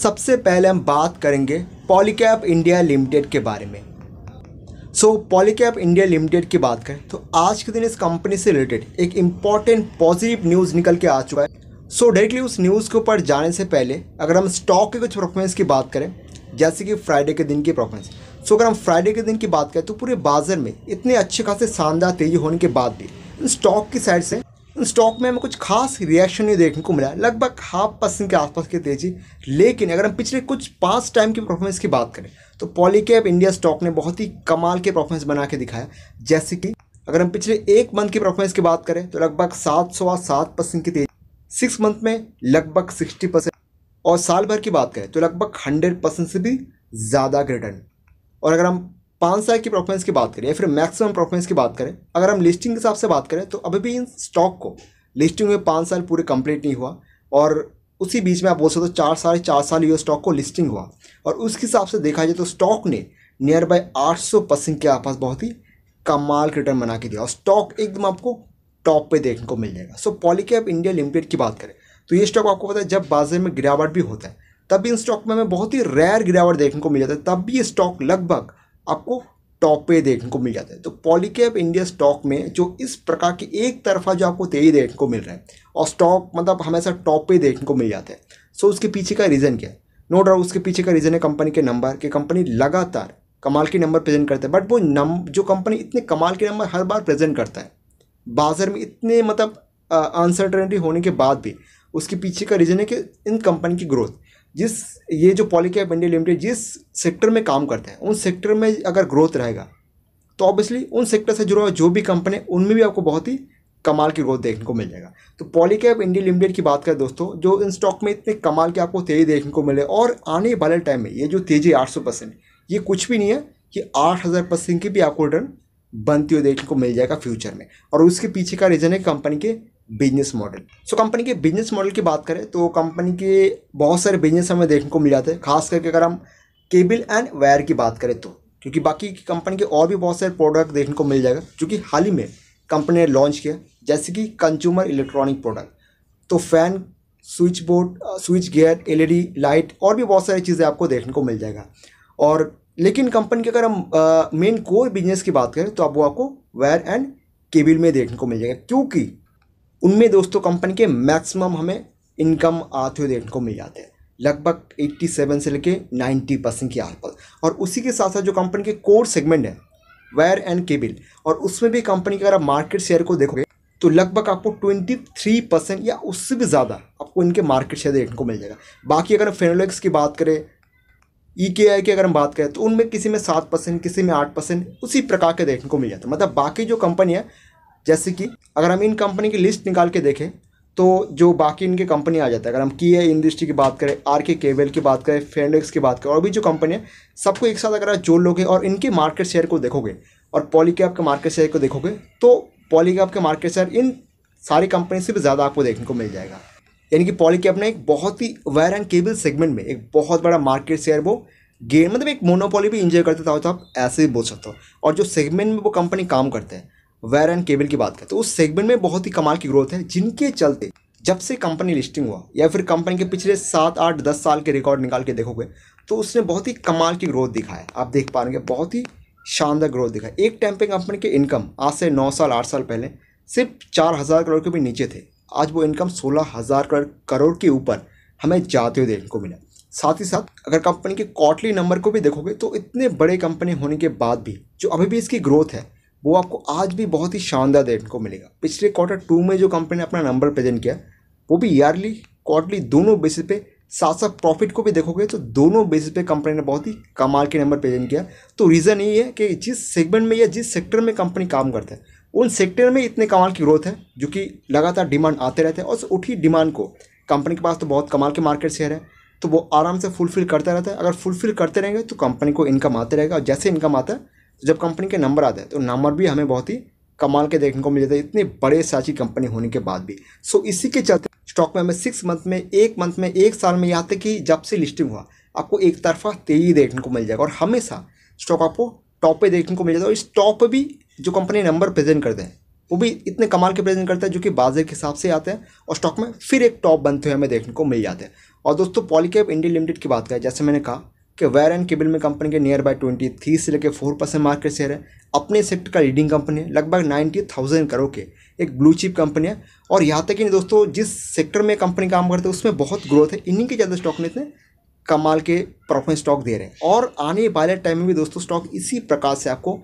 सबसे पहले हम बात करेंगे पॉलीकैप इंडिया लिमिटेड के बारे में so so, Polycab India limited की बात करें तो आज के दिन इस कंपनी से रिलेटेड एक इम्पॉर्टेंट पॉजिटिव न्यूज़ निकल के आ चुका है सो so, डायरेक्टली उस न्यूज़ के ऊपर जाने से पहले अगर हम स्टॉक के कुछ परफॉर्मेंस की बात करें जैसे कि फ्राइडे के दिन की परफॉर्मेंस सो अगर हम फ्राइडे के दिन की बात करें तो पूरे बाजार में इतने अच्छे खासे शानदार तेजी होने के बाद भी स्टॉक की साइड से स्टॉक में हमें कुछ खास रिएक्शन नहीं देखने को मिला लगभग हाफ परसेंट के आसपास की तेजी लेकिन अगर हम पिछले कुछ पाँच टाइम की परफॉर्मेंस की बात करें तो पॉलीकैप इंडिया स्टॉक ने बहुत ही कमाल के परफॉर्मेंस बना के दिखाया जैसे कि अगर हम पिछले एक मंथ की परफॉर्मेंस की बात करें तो लगभग सात सौ सात परसेंट की तेजी सिक्स मंथ में लगभग सिक्सटी परसेंट और साल भर की बात करें तो लगभग हंड्रेड परसेंट से भी ज़्यादा के रिटर्न और अगर हम पाँच साल की परफॉर्मेंस की बात करें या फिर मैक्सिमम परफॉर्मेंस की बात करें अगर हम लिस्टिंग के हिसाब से बात करें तो अभी भी इन स्टॉक को लिस्टिंग में पाँच साल पूरे कंप्लीट नहीं हुआ और उसी बीच में आप बोल सकते हो चार साढ़े चार साल ये स्टॉक को लिस्टिंग हुआ और उसके हिसाब से देखा जाए तो स्टॉक ने नियर बाई आठ सौ परसेंट के आसपास बहुत ही कमाल रिटर्न बना के दिया और स्टॉक एकदम आपको टॉप पे देखने को मिल जाएगा सो पॉलीकैप इंडिया लिमिटेड की बात करें तो ये स्टॉक आपको पता है जब बाजार में गिरावट भी होता है तब भी इन स्टॉक में हमें बहुत ही रेयर गिरावट देखने को मिल जाता है तब भी ये स्टॉक लगभग आपको टॉप पे देखने को मिल जाता है तो पॉलीकैप इंडिया स्टॉक में जो इस प्रकार की एक तरफा जो आपको तेजी देखने को मिल रहा है और स्टॉक मतलब हमेशा टॉप पे देखने को मिल जाता है सो उसके पीछे का रीज़न क्या है नो डाउट उसके पीछे का रीज़न है कंपनी के नंबर कि कंपनी लगातार कमाल के नंबर प्रेजेंट करता है बट वो नम जो कंपनी इतने कमाल के नंबर हर बार प्रेजेंट करता है बाजार में इतने मतलब अनसर्टेनिटी होने के बाद भी उसके पीछे का रीज़न है कि इन कंपनी की ग्रोथ जिस ये जो पॉलीकैप इंडिया लिमिटेड जिस सेक्टर में काम करते हैं उन सेक्टर में अगर ग्रोथ रहेगा तो ऑब्वियसली उन सेक्टर से जुड़ा हुआ जो भी कंपनी उनमें भी आपको बहुत ही कमाल की ग्रोथ देखने को मिल जाएगा तो पॉलीकैप इंडिया लिमिटेड की बात करें दोस्तों जो इन स्टॉक में इतने कमाल की आपको तेज़ी देखने को मिले और आने वाले टाइम में ये जो तेज़ी आठ सौ परसेंट ये कुछ भी नहीं है कि आठ हज़ार परसेंट की भी आपको रिटर्न बनती हुई देखने को मिल जाएगा फ्यूचर में और उसके पीछे का रीज़न है कंपनी के बिजनेस मॉडल सो कंपनी के बिजनेस मॉडल की बात करें तो कंपनी के बहुत सारे बिजनेस हमें देखने को मिल जाते हैं खास करके अगर हम केबल एंड वायर की बात करें तो क्योंकि बाकी कंपनी के और भी बहुत सारे प्रोडक्ट देखने को मिल जाएगा जो कि हाल ही में कंपनी ने लॉन्च किया जैसे कि कंज्यूमर इलेक्ट्रॉनिक प्रोडक्ट तो fan switch board switch gear L light और भी बहुत सारी चीज़ें आपको देखने को मिल जाएगा और लेकिन कंपनी के अगर हम मेन कोर बिजनेस की बात करें तो अब वो आपको वायर एंड केबिल में देखने को मिल जाएगा क्योंकि उनमें दोस्तों कंपनी के मैक्सिमम हमें इनकम आते हुए देखने को मिल जाते हैं लगभग 87 से लेके 90 परसेंट के आसपास और उसी के साथ साथ जो कंपनी के कोर सेगमेंट है वायर एंड केबल और उसमें भी कंपनी का अगर आप मार्केट शेयर को देखोगे तो लगभग आपको 23 परसेंट या उससे भी ज़्यादा आपको इनके मार्केट शेयर देखने को मिल जाएगा बाकी अगर हम की बात करें ई के आई की अगर हम बात करें तो उनमें किसी में सात परसेंट किसी में आठ परसेंट उसी प्रकार के देखने को मिल जाता है मतलब बाकी जो कंपनी है जैसे कि अगर हम इन कंपनी की लिस्ट निकाल के देखें तो जो बाकी इनके कंपनी आ जाता है अगर हम की इंडस्ट्री की बात करें आर के केबल की बात करें फेंडेक्स की बात करें और भी जो कंपनी है सबको एक साथ अगर आप जोड़ लोगे और इनके मार्केट शेयर को देखोगे और पॉलीकैप के मार्केट शेयर को देखोगे तो पॉलीकैप के मार्केट शेयर इन सारी कंपनी से भी ज़्यादा आपको देखने को मिल जाएगा यानी कि पॉलीकैप ने एक बहुत ही वायर एंड केबल सेगमेंट में एक बहुत बड़ा मार्केट शेयर वो गेन मतलब एक मोनोपोली भी इंजॉय करते था तो आप ऐसे ही बोल सकते हो और जो सेगमेंट में वो कंपनी काम करते हैं वायर एंड केबल की बात करें तो उस सेगमेंट में बहुत ही कमाल की ग्रोथ है जिनके चलते जब से कंपनी लिस्टिंग हुआ या फिर कंपनी के पिछले सात आठ दस साल के रिकॉर्ड निकाल के देखोगे तो उसने बहुत ही कमाल की ग्रोथ दिखाया आप देख पा रहे बहुत ही शानदार ग्रोथ दिखाई एक टाइम पे कंपनी के इनकम आज से नौ साल आठ साल पहले सिर्फ चार हज़ार करोड़ के भी नीचे थे आज वो इनकम सोलह हज़ार करोड़ के ऊपर हमें जाते हुए देखने को मिला साथ ही साथ अगर कंपनी के क्वार्टली नंबर को भी देखोगे तो इतने बड़े कंपनी होने के बाद भी जो अभी भी इसकी ग्रोथ है वो आपको आज भी बहुत ही शानदार रेट को मिलेगा पिछले क्वार्टर टू में जो कंपनी ने अपना नंबर प्रेजेंट किया वो भी ईयरली क्वार्टरली दोनों बेसिस पे साथ साथ प्रॉफिट को भी देखोगे तो दोनों बेसिस पे कंपनी ने बहुत ही कमाल के नंबर प्रेजेंट किया तो रीज़न ये है कि जिस सेगमेंट में या जिस सेक्टर में कंपनी काम करता है उन सेक्टर में इतने कमाल की ग्रोथ है जो कि लगातार डिमांड आते रहते हैं और उठी डिमांड को कंपनी के पास तो बहुत कमाल के मार्केट शेयर है तो वो आराम से फुलफिल करता रहता है अगर फुलफिल करते रहेंगे तो कंपनी को इनकम आते रहेगा और जैसे इनकम आता है तो जब कंपनी के नंबर आते हैं तो नंबर भी हमें बहुत ही कमाल के देखने को मिल जाता है इतने बड़े साची कंपनी होने के बाद भी सो so, इसी के चलते स्टॉक में हमें सिक्स मंथ में एक मंथ में एक साल में यहाँ तक कि जब से लिस्टिंग हुआ आपको एक तरफा तेजी देखने को मिल जाएगा और हमेशा स्टॉक आपको टॉप पे देखने को मिल जाता है और इस टॉप पे भी जो कंपनी नंबर प्रेजेंट करते हैं वो भी इतने कमाल के प्रेजेंट करते हैं जो कि बाजार के हिसाब से आते हैं और स्टॉक में फिर एक टॉप बनते हुए हमें देखने को मिल जाते हैं और दोस्तों पॉलीकैप इंडिया लिमिटेड की बात करें जैसे मैंने कहा कि वायर एंड केबल में कंपनी के नियर बाय ट्वेंटी थ्री से लेकर फोर परसेंट मार्केट शेयर है अपने सेक्टर का लीडिंग कंपनी है लगभग नाइन्टी थाउजेंड करोड़ के एक ब्लू चिप कंपनी है और यहाँ तक कि दोस्तों जिस सेक्टर में कंपनी काम करते हैं उसमें बहुत ग्रोथ है इन्हीं के ज़्यादा स्टॉक ने इतने कमाल के प्रॉफिट स्टॉक दे रहे हैं और आने वाले टाइम में भी दोस्तों स्टॉक इसी प्रकार से आपको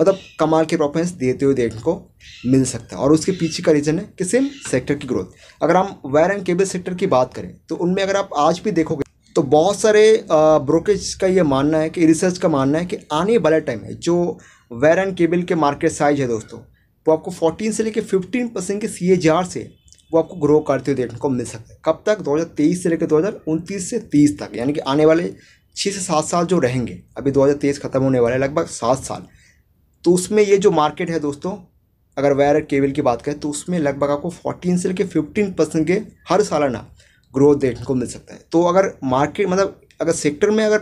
मतलब कमाल के प्रॉफिट देते हुए देखने को मिल सकता है और उसके पीछे का रीज़न है कि सेम सेक्टर की ग्रोथ अगर हम वायर एंड केबल सेक्टर की बात करें तो उनमें अगर आप आज भी देखोगे तो बहुत सारे ब्रोकेज का ये मानना है कि रिसर्च का मानना है कि आने वाले टाइम है जो वेर एंड केबल के मार्केट साइज है दोस्तों वो आपको 14 से लेकर 15 परसेंट के सी से वो आपको ग्रो करते हुए देखने को मिल सकता है कब तक 2023 से लेकर दो से तीस तक यानी कि आने वाले छः से सात साल जो रहेंगे अभी 2023 ख़त्म होने वाला है लगभग सात साल तो उसमें ये जो मार्केट है दोस्तों अगर वायर केबल की बात करें तो उसमें लगभग आपको 14 से लेकर 15 परसेंट के हर सालाना ग्रोथ देखने को मिल सकता है तो अगर मार्केट मतलब अगर सेक्टर में अगर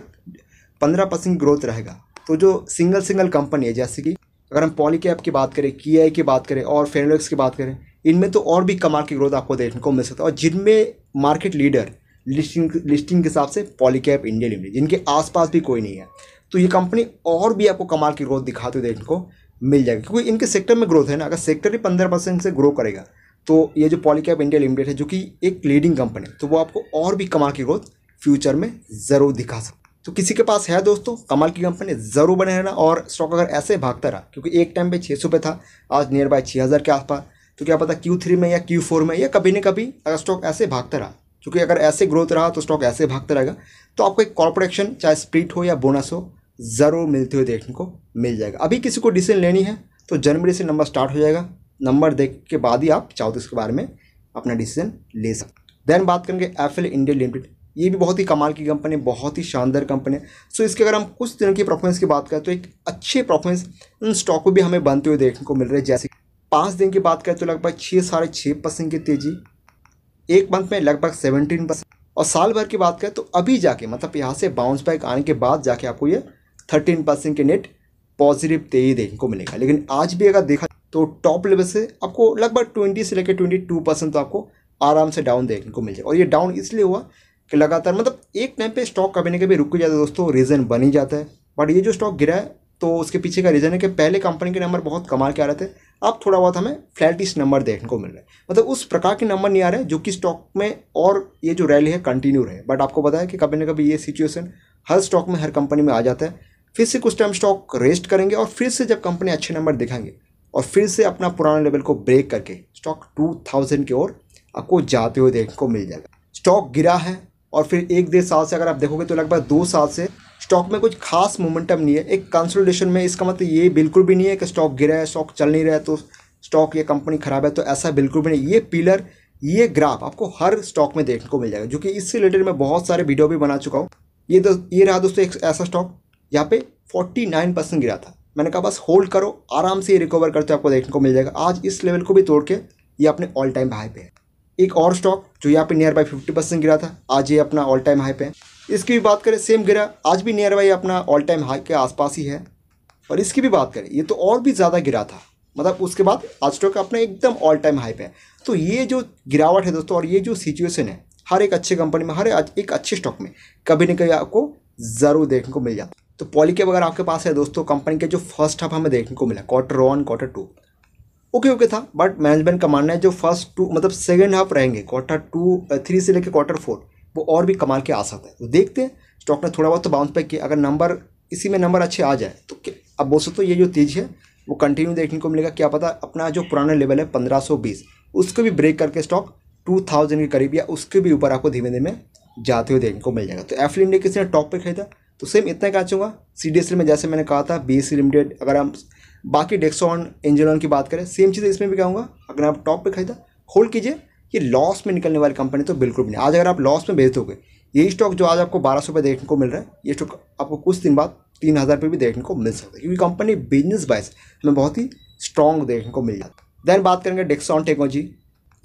पंद्रह परसेंट ग्रोथ रहेगा तो जो सिंगल सिंगल कंपनी है जैसे कि अगर हम पॉली कैप की बात करें की की बात करें और फेनोलिक्स की बात करें इनमें तो और भी कमाल की ग्रोथ आपको देखने को मिल सकता है और जिनमें मार्केट लीडर लिस्टिंग लिस्टिंग के हिसाब से पॉलीकैप इंडिया लिमिटेड जिनके आसपास भी कोई नहीं है तो ये कंपनी और भी आपको कमाल की ग्रोथ दिखाते हुए देखने को मिल जाएगी क्योंकि इनके सेक्टर में ग्रोथ है ना अगर सेक्टर ही पंद्रह परसेंट से ग्रो करेगा तो ये जो पॉलीकैप इंडिया लिमिटेड है जो कि एक लीडिंग कंपनी तो वो आपको और भी कमाल की ग्रोथ फ्यूचर में ज़रूर दिखा सकते तो किसी के पास है दोस्तों कमाल की कंपनी ज़रूर बने रहना और स्टॉक अगर ऐसे भागता रहा क्योंकि एक टाइम पे छः सौ पे था आज नियर बाय छः हज़ार के आसपास तो क्या पता क्यू थ्री में या क्यू फोर में या कभी ना कभी अगर स्टॉक ऐसे भागता रहा क्योंकि अगर ऐसे ग्रोथ रहा तो स्टॉक ऐसे भागता रहेगा तो आपको एक कॉर्पोरेशन चाहे स्प्रिट हो या बोनस हो ज़रूर मिलते हुए देखने को मिल जाएगा अभी किसी को डिसीजन लेनी है तो जनवरी से नंबर स्टार्ट हो जाएगा नंबर देख के बाद ही आप चाहो तो इसके बारे में अपना डिसीजन ले सकते देन बात करेंगे एफ एल इंडिया लिमिटेड ये भी बहुत ही कमाल की कंपनी है बहुत ही शानदार कंपनी है सो इसके अगर हम कुछ दिनों की परफॉर्मेंस की बात करें तो एक अच्छे परफॉर्मेंस उन स्टॉक को भी हमें बनते हुए देखने को मिल रहे हैं जैसे पाँच दिन की बात करें तो लगभग छः साढ़े छः परसेंट की तेज़ी एक मंथ में लगभग सेवनटीन परसेंट और साल भर की बात करें तो अभी जाके मतलब यहाँ से बाउंस बैक आने के बाद जाके आपको ये थर्टीन परसेंट के नेट पॉजिटिव तेजी देखने को मिलेगा लेकिन आज भी अगर देखा तो टॉप लेवल से आपको लगभग ट्वेंटी से लेकर ट्वेंटी टू परसेंट तो आपको आराम से डाउन देखने को मिल जाए और ये डाउन इसलिए हुआ कि लगातार मतलब एक टाइम पे स्टॉक कभी ना कभी रुक जाता है दोस्तों रीज़न बन ही जाता है बट ये जो स्टॉक गिरा है तो उसके पीछे का रीज़न है कि पहले कंपनी के नंबर बहुत कमाल के आ रहे थे अब थोड़ा बहुत हमें फ्लैटिश नंबर देखने को मिल रहा है मतलब उस प्रकार के नंबर नहीं आ रहे जो कि स्टॉक में और ये जो रैली है कंटिन्यू रहे बट आपको पता है कि कभी ना कभी ये सिचुएशन हर स्टॉक में हर कंपनी में आ जाता है फिर से कुछ टाइम स्टॉक रेस्ट करेंगे और फिर से जब कंपनी अच्छे नंबर दिखाएंगे और फिर से अपना पुराना लेवल को ब्रेक करके स्टॉक 2000 की ओर आपको जाते हुए देखने को मिल जाएगा स्टॉक गिरा है और फिर एक डेढ़ साल से अगर आप देखोगे तो लगभग दो साल से स्टॉक में कुछ खास मोमेंटम नहीं है एक कंसोलिडेशन में इसका मतलब ये बिल्कुल भी नहीं है कि स्टॉक गिरा है स्टॉक चल नहीं रहा है तो स्टॉक या कंपनी खराब है तो ऐसा बिल्कुल भी नहीं ये पिलर ये ग्राफ आपको हर स्टॉक में देखने को मिल जाएगा जो कि इससे रिलेटेड मैं बहुत सारे वीडियो भी बना चुका हूँ ये दो, तो, ये रहा दोस्तों एक ऐसा स्टॉक यहाँ पे 49 परसेंट गिरा था मैंने कहा बस होल्ड करो आराम से रिकवर करते आपको देखने को मिल जाएगा आज इस लेवल को भी तोड़ के ये अपने ऑल टाइम हाई पे है एक और स्टॉक जो यहाँ पे नियर बाई फिफ्टी परसेंट गिरा था आज ये अपना ऑल टाइम हाई पे है इसकी भी बात करें सेम गिरा आज भी नियर बाई अपना ऑल टाइम हाई के आसपास ही है और इसकी भी बात करें ये तो और भी ज़्यादा गिरा था मतलब उसके बाद आज स्टॉक अपना एकदम ऑल टाइम हाई पे है तो ये जो गिरावट है दोस्तों और ये जो सिचुएसन है हर एक अच्छे कंपनी में हर एक अच्छे स्टॉक में कभी ना कभी आपको ज़रूर देखने को मिल जाता है तो पॉलीकेप अगर आपके पास है दोस्तों कंपनी के जो फर्स्ट हाफ हमें देखने को मिला quarter one quarter two okay okay था बट मैनेजमेंट का मानना है जो फर्स्ट टू मतलब सेकेंड हाफ रहेंगे क्वार्टर टू थ्री से लेकर क्वार्टर फोर वो और भी कमाल के आ सकता है तो देखते हैं स्टॉक ने थोड़ा बहुत तो बाउंस पैक किया अगर नंबर इसी में नंबर अच्छे आ जाए तो अब बोल सकते हो ये जो तेज़ है वो कंटिन्यू देखने को मिलेगा क्या पता अपना जो पुराना लेवल है पंद्रह सौ बीस उसको भी ब्रेक करके स्टॉक टू थाउजेंड के करीब या उसके भी ऊपर आपको धीमे धीमे जाते हुए देखने को मिल जाएगा तो एफिल इंडिया किसी ने टॉप पर खरीदा तो सेम इतना क्या काचूंगा सी डी में जैसे मैंने कहा था बी सी लिमिटेड अगर हम बाकी डेक्सॉन इंजन की बात करें सेम चीज़ इसमें भी कहूँगा अगर आप टॉप पर खरीदा होल्ड कीजिए ये लॉस में निकलने वाली कंपनी तो बिल्कुल भी नहीं आज अगर आप लॉस में भेज दोगे ये स्टॉक जो आज आपको बारह सौ देखने को मिल रहा है ये स्टॉक आपको कुछ दिन बाद तीन हज़ार रुपये भी देखने को मिल सकता है क्योंकि कंपनी बिजनेस वाइज हमें बहुत ही स्ट्रॉन्ग देखने को मिल जाता है देन बात करेंगे डेक्सॉन टेक्नोलॉजी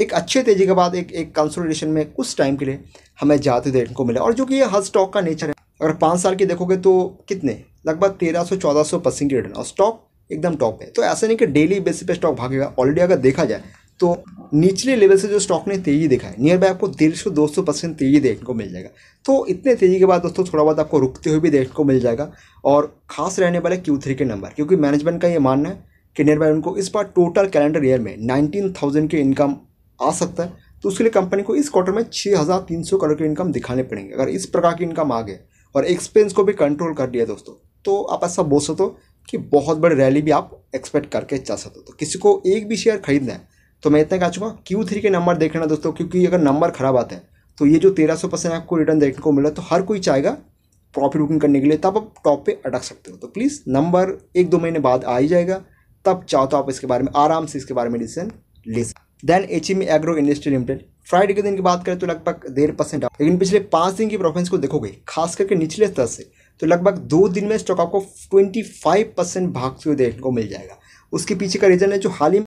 एक अच्छे तेज़ी के बाद एक एक कंसोलिडेशन में कुछ टाइम के लिए हमें जाते देखने को मिला और जो कि ये हर स्टॉक का नेचर है अगर पाँच साल की देखोगे तो कितने लगभग तेरह सौ चौदह सौ परसेंट की रिटर्न और स्टॉक एकदम टॉप है तो ऐसा नहीं कि डेली बेसिस पे स्टॉक भागेगा ऑलरेडी अगर देखा जाए तो निचले लेवल से जो स्टॉक ने तेज़ी देखा है नियर बाय आपको डेढ़ सौ दो सौ परसेंट तेज़ी देखने को मिल जाएगा तो इतने तेज़ी के बाद दोस्तों थोड़ा बहुत आपको रुकते हुए भी देखने को मिल जाएगा और खास रहने वाले क्यू थ्री के नंबर क्योंकि मैनेजमेंट का ये मानना है कि नियर बाय उनको इस बार टोटल कैलेंडर ईयर में नाइनटीन थाउजेंड के इनकम आ सकता है तो उसके लिए कंपनी को इस क्वार्टर में छः हज़ार तीन सौ करोड़ की इनकम दिखाने पड़ेंगे अगर इस प्रकार की इनकम आ गए और एक्सपेंस को भी कंट्रोल कर दिया दोस्तों तो आप ऐसा बोल सकते हो कि बहुत बड़ी रैली भी आप एक्सपेक्ट करके जा सकते हो तो किसी को एक भी शेयर खरीदना है तो मैं इतना कह चुका क्यू थ्री के नंबर देख लेना दोस्तों क्योंकि अगर नंबर खराब आते हैं तो ये जो तेरह सौ परसेंट आपको रिटर्न देखने को मिला है तो हर कोई चाहेगा प्रॉफिट बुकिंग करने के लिए तब आप टॉप पर अटक सकते हो तो प्लीज़ नंबर एक दो महीने बाद आ ही जाएगा तब चाहो तो आप इसके बारे में आराम से इसके बारे में डिसीजन ले सकते then H M agro industry limited Friday के दिन की बात करें तो लगभग डेढ़ परसेंट आप लेकिन पिछले पाँच दिन की परफॉर्मेंस को देखोगे खास करके निचले स्तर से तो लगभग दो दिन में स्टॉक आपको ट्वेंटी फाइव परसेंट भागते हुए देखने को मिल जाएगा उसके पीछे का रीज़न है जो हाल ही